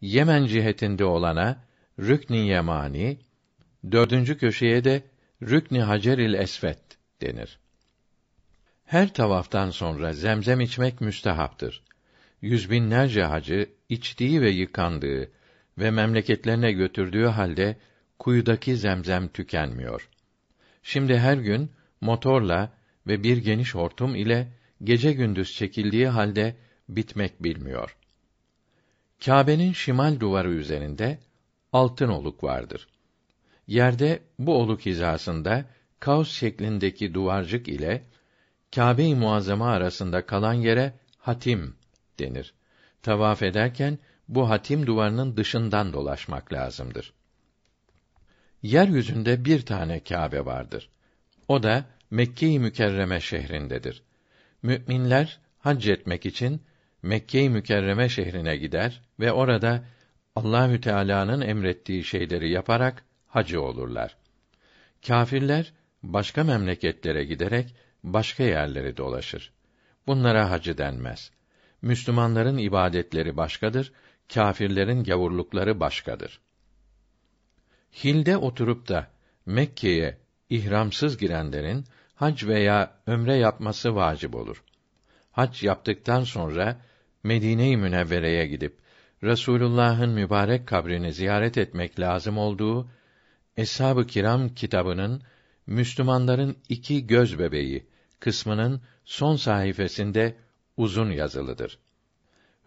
Yemen cihetinde olana rükni Yemani, dördüncü köşeye de rükni i Haceril Esvet denir. Her tavaftan sonra zemzem içmek müstehaptır. Yüz binlerce hacı içtiği ve yıkandığı ve memleketlerine götürdüğü halde kuyudaki zemzem tükenmiyor. Şimdi her gün motorla ve bir geniş hortum ile gece gündüz çekildiği halde bitmek bilmiyor. Kâbe'nin şimal duvarı üzerinde altın oluk vardır. Yerde bu oluk hizasında kaos şeklindeki duvarcık ile Kâbe-i Muazzama arasında kalan yere hatim denir. Tavaf ederken bu hatim duvarının dışından dolaşmak lazımdır. Yeryüzünde bir tane Kâbe vardır. O da Mekke-i Mükerreme şehrindedir. Müminler hac etmek için Mekke-i Mükerreme şehrine gider ve orada Allahü Teala'nın emrettiği şeyleri yaparak hacı olurlar. Kafirler başka memleketlere giderek başka yerleri dolaşır. Bunlara hacı denmez. Müslümanların ibadetleri başkadır, kâfirlerin gavurlukları başkadır. Hilde oturup da Mekke'ye ihramsız girenlerin hac veya ömre yapması vacip olur. Hac yaptıktan sonra Medine-i Münevvere'ye gidip Resulullah'ın mübarek kabrini ziyaret etmek lazım olduğu Eshab-ı Kiram kitabının Müslümanların iki göz bebeği kısmının son sayfasında uzun yazılıdır.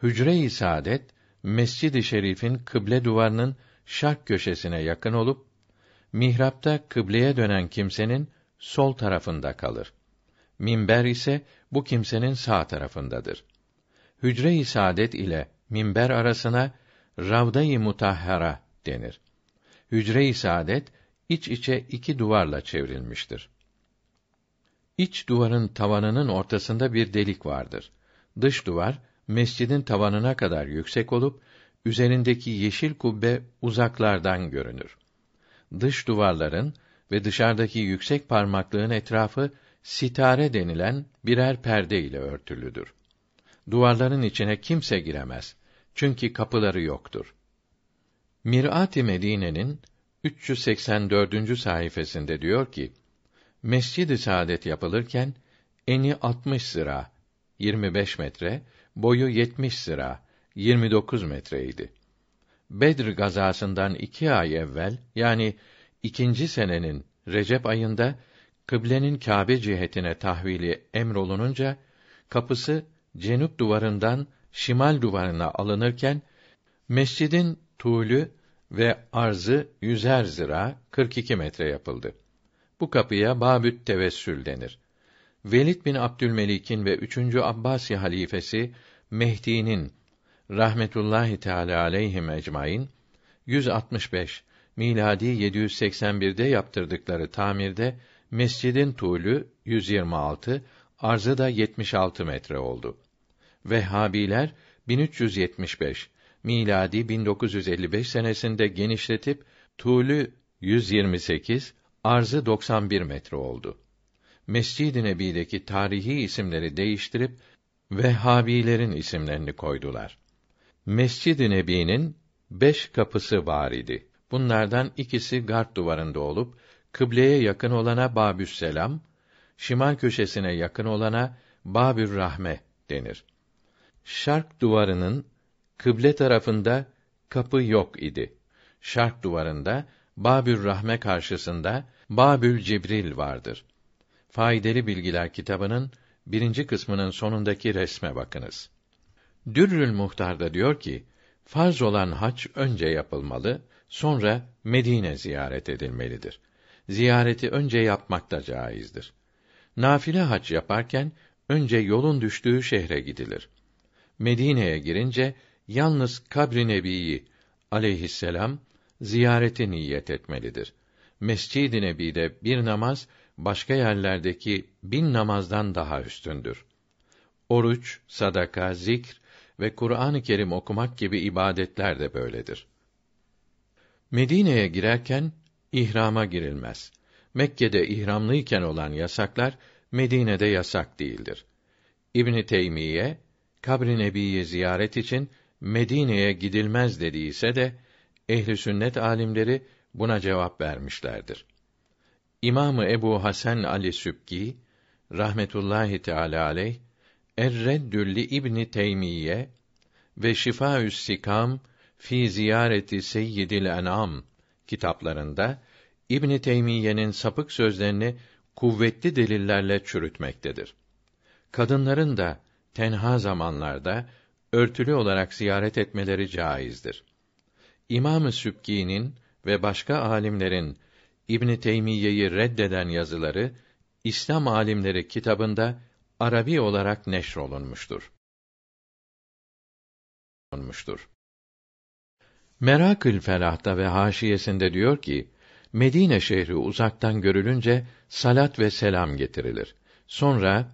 Hücre-i Saadet Mescid-i Şerif'in kıble duvarının şark köşesine yakın olup mihrapta kıbleye dönen kimsenin sol tarafında kalır. Minber ise bu kimsenin sağ tarafındadır hücre-i saadet ile minber arasına ravda-i mutahhara denir. Hücre-i saadet iç içe iki duvarla çevrilmiştir. İç duvarın tavanının ortasında bir delik vardır. Dış duvar mescidin tavanına kadar yüksek olup üzerindeki yeşil kubbe uzaklardan görünür. Dış duvarların ve dışarıdaki yüksek parmaklığın etrafı sitare denilen birer perde ile örtülüdür duvarların içine kimse giremez. Çünkü kapıları yoktur. Mirat-ı Medine'nin 384. sayfasında diyor ki: Mescid-i Saadet yapılırken eni 60 sıra 25 metre, boyu 70 sıra 29 metreydi. Bedr gazasından iki ay evvel, yani ikinci senenin Recep ayında, kıblenin Kâbe cihetine tahvili emrolununca, kapısı cenüp duvarından şimal duvarına alınırken mescidin tuğlu ve arzı yüzer zira 42 metre yapıldı. Bu kapıya Babüt Tevessül denir. Velid bin Abdülmelik'in ve üçüncü Abbasi halifesi Mehdi'nin rahmetullahi teala aleyhim ecmaîn 165 miladi 781'de yaptırdıkları tamirde mescidin tuğlu 126 arzı da 76 metre oldu. Vehhabiler 1375 miladi 1955 senesinde genişletip tuğlu 128, arzı 91 metre oldu. Mescid-i Nebi'deki tarihi isimleri değiştirip Vehhabilerin isimlerini koydular. Mescid-i Nebi'nin beş kapısı var idi. Bunlardan ikisi gard duvarında olup kıbleye yakın olana Babüsselam, şimal köşesine yakın olana Babür Rahme denir. Şark duvarının kıble tarafında kapı yok idi. Şark duvarında Babür Rahme karşısında Babül Cibril vardır. Faydalı Bilgiler kitabının birinci kısmının sonundaki resme bakınız. Dürrül da diyor ki, farz olan hac önce yapılmalı, sonra Medine ziyaret edilmelidir. Ziyareti önce yapmak da caizdir. Nafile hac yaparken önce yolun düştüğü şehre gidilir. Medine'ye girince yalnız kabri nebiyi aleyhisselam ziyareti niyet etmelidir. Mescid-i Nebi'de bir namaz başka yerlerdeki bin namazdan daha üstündür. Oruç, sadaka, zikr ve Kur'an-ı Kerim okumak gibi ibadetler de böyledir. Medine'ye girerken ihrama girilmez. Mekke'de ihramlıyken olan yasaklar Medine'de yasak değildir. İbn Teymiye kabri nebiyi ziyaret için Medine'ye gidilmez dediyse de ehli sünnet alimleri buna cevap vermişlerdir. İmamı Ebu Hasan Ali Sübki rahmetullahi teala aleyh Reddülli İbn Teymiye ve Şifaü's Sikam fi ziyareti Seyyidil Enam kitaplarında İbni Teymiye'nin sapık sözlerini kuvvetli delillerle çürütmektedir. Kadınların da tenha zamanlarda örtülü olarak ziyaret etmeleri caizdir. İmam-ı Sübki'nin ve başka alimlerin İbni Teymiye'yi reddeden yazıları İslam alimleri kitabında Arabi olarak neşrolunmuştur. olmuştur. Merakül Felah'ta ve haşiyesinde diyor ki: Medine şehri uzaktan görülünce salat ve selam getirilir. Sonra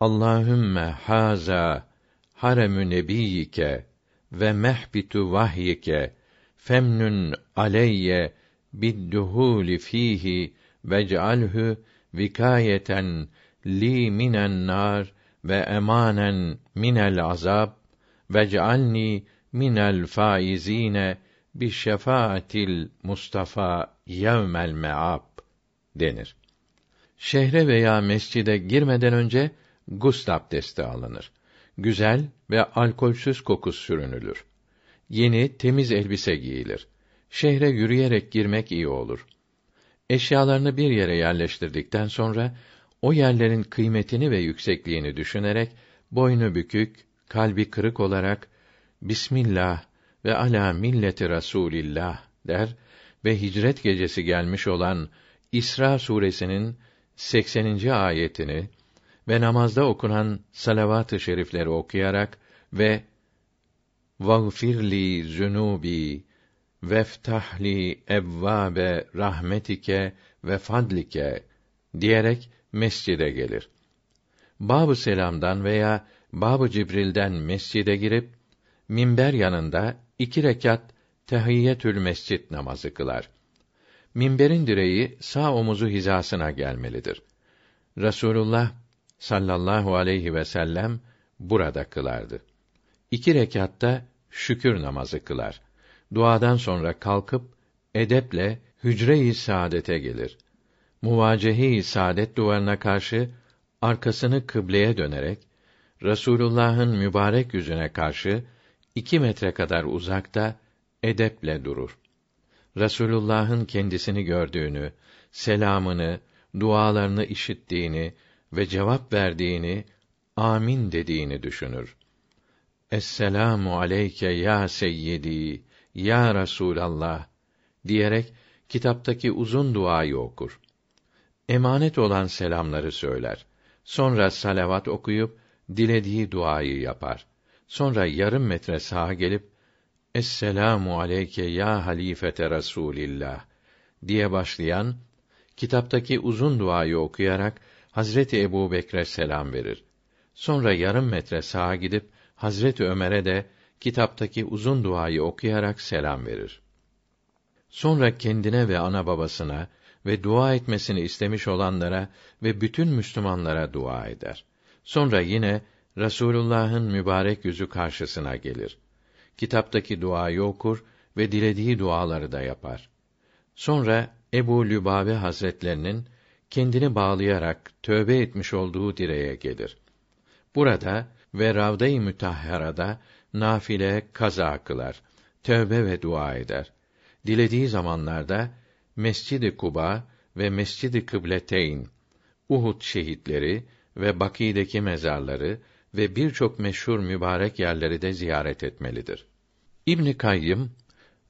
Allahümme haza haremü nebiyike ve mehbitu vahyike femnun aleyye bidduhuli fihi vec'alhu vikayeten li minen nar ve emanen minel azab vec'alni minel faizine bi şefaatil Mustafa yevmel meab denir. Şehre veya mescide girmeden önce gusl abdesti alınır. Güzel ve alkolsüz koku sürünülür. Yeni temiz elbise giyilir. Şehre yürüyerek girmek iyi olur. Eşyalarını bir yere yerleştirdikten sonra o yerlerin kıymetini ve yüksekliğini düşünerek boynu bükük, kalbi kırık olarak Bismillah ve ala milleti Rasulillah der ve hicret gecesi gelmiş olan İsra suresinin 80. ayetini ve namazda okunan salavat-ı şerifleri okuyarak ve vagfirli zunubi veftahli evvabe rahmetike ve fadlike diyerek mescide gelir. Babu selamdan veya Babu Cibril'den mescide girip minber yanında iki rekat tehiyyetül mescit namazı kılar. Minberin direği sağ omuzu hizasına gelmelidir. Rasulullah sallallahu aleyhi ve sellem burada kılardı. İki rekatta şükür namazı kılar. Duadan sonra kalkıp edeple hücre-i saadete gelir. Muvacehi-i saadet duvarına karşı arkasını kıbleye dönerek Rasulullah'ın mübarek yüzüne karşı iki metre kadar uzakta edeple durur. Rasulullah'ın kendisini gördüğünü, selamını, dualarını işittiğini ve cevap verdiğini, amin dediğini düşünür. Esselamu aleyke ya seyyidi, ya Resulallah diyerek kitaptaki uzun duayı okur. Emanet olan selamları söyler. Sonra salavat okuyup dilediği duayı yapar. Sonra yarım metre sağa gelip Esselamu aleyke ya halifete Rasulillah diye başlayan kitaptaki uzun duayı okuyarak Hazreti Ebu Bekre selam verir. Sonra yarım metre sağa gidip Hazreti Ömer'e de kitaptaki uzun duayı okuyarak selam verir. Sonra kendine ve ana babasına ve dua etmesini istemiş olanlara ve bütün Müslümanlara dua eder. Sonra yine Resulullah'ın mübarek yüzü karşısına gelir. Kitaptaki duayı okur ve dilediği duaları da yapar. Sonra Ebu Lübabe Hazretlerinin kendini bağlayarak tövbe etmiş olduğu direğe gelir. Burada ve Ravda-i Mütahhara'da nafile kaza kılar, tövbe ve dua eder. Dilediği zamanlarda Mescid-i Kuba ve Mescid-i Kıbleteyn, Uhud şehitleri ve Bakî'deki mezarları ve birçok meşhur mübarek yerleri de ziyaret etmelidir. İbn Kayyım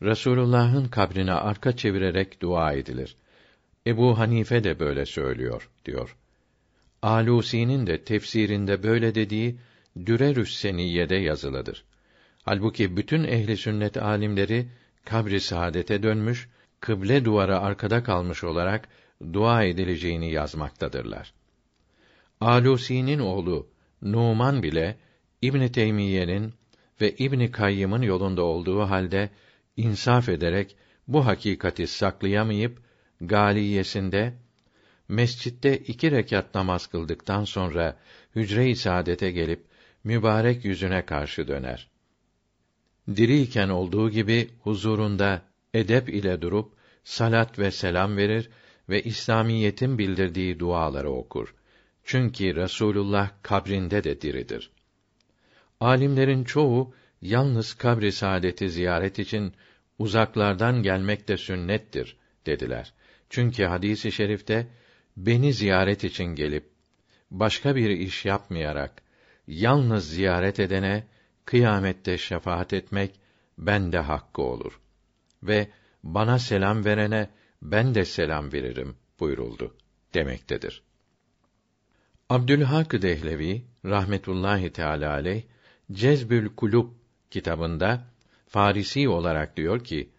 Resulullah'ın kabrine arka çevirerek dua edilir. Ebu Hanife de böyle söylüyor diyor. Alusi'nin de tefsirinde böyle dediği Dürerüs Seniyye'de yazılıdır. Halbuki bütün ehli sünnet alimleri kabri saadete dönmüş, kıble duvara arkada kalmış olarak dua edileceğini yazmaktadırlar. Alusi'nin oğlu Numan bile İbn Teymiyye'nin ve İbn Kayyım'ın yolunda olduğu halde insaf ederek bu hakikati saklayamayıp galiyesinde mescitte iki rekat namaz kıldıktan sonra hücre-i saadete gelip mübarek yüzüne karşı döner. Diriyken olduğu gibi huzurunda edep ile durup salat ve selam verir ve İslamiyetin bildirdiği duaları okur. Çünkü Resulullah kabrinde de diridir. Alimlerin çoğu yalnız kabri saadeti ziyaret için uzaklardan gelmek de sünnettir dediler. Çünkü hadisi şerifte beni ziyaret için gelip başka bir iş yapmayarak yalnız ziyaret edene kıyamette şefaat etmek bende hakkı olur ve bana selam verene ben de selam veririm buyuruldu demektedir. Abdülhak Dehlevi rahmetullahi teala aleyh Cezbül Kulub kitabında Farisi olarak diyor ki: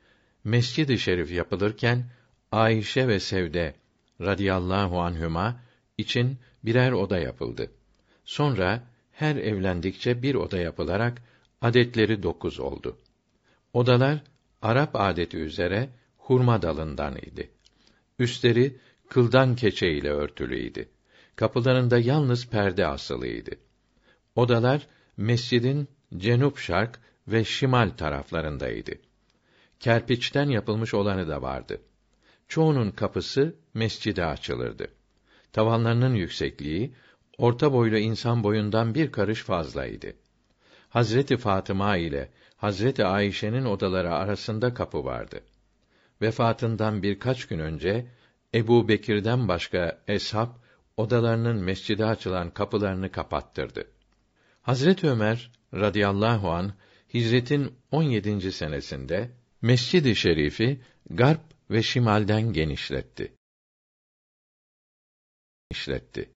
Mescid-i Şerif yapılırken Ayşe ve Sevde radıyallahu anhüma için birer oda yapıldı. Sonra her evlendikçe bir oda yapılarak adetleri dokuz oldu. Odalar Arap adeti üzere hurma dalından idi. Üstleri kıldan keçe ile örtülüydi kapılarında yalnız perde asılıydı. Odalar mescidin cenup şark ve şimal taraflarındaydı. Kerpiçten yapılmış olanı da vardı. Çoğunun kapısı mescide açılırdı. Tavanlarının yüksekliği orta boylu insan boyundan bir karış fazlaydı. Hazreti Fatıma ile Hazreti Ayşe'nin odaları arasında kapı vardı. Vefatından birkaç gün önce Ebu Bekir'den başka eshab odalarının mescide açılan kapılarını kapattırdı. Hazret Ömer radıyallahu an Hicretin 17. senesinde Mescid-i Şerifi garp ve şimalden genişletti. İşletti.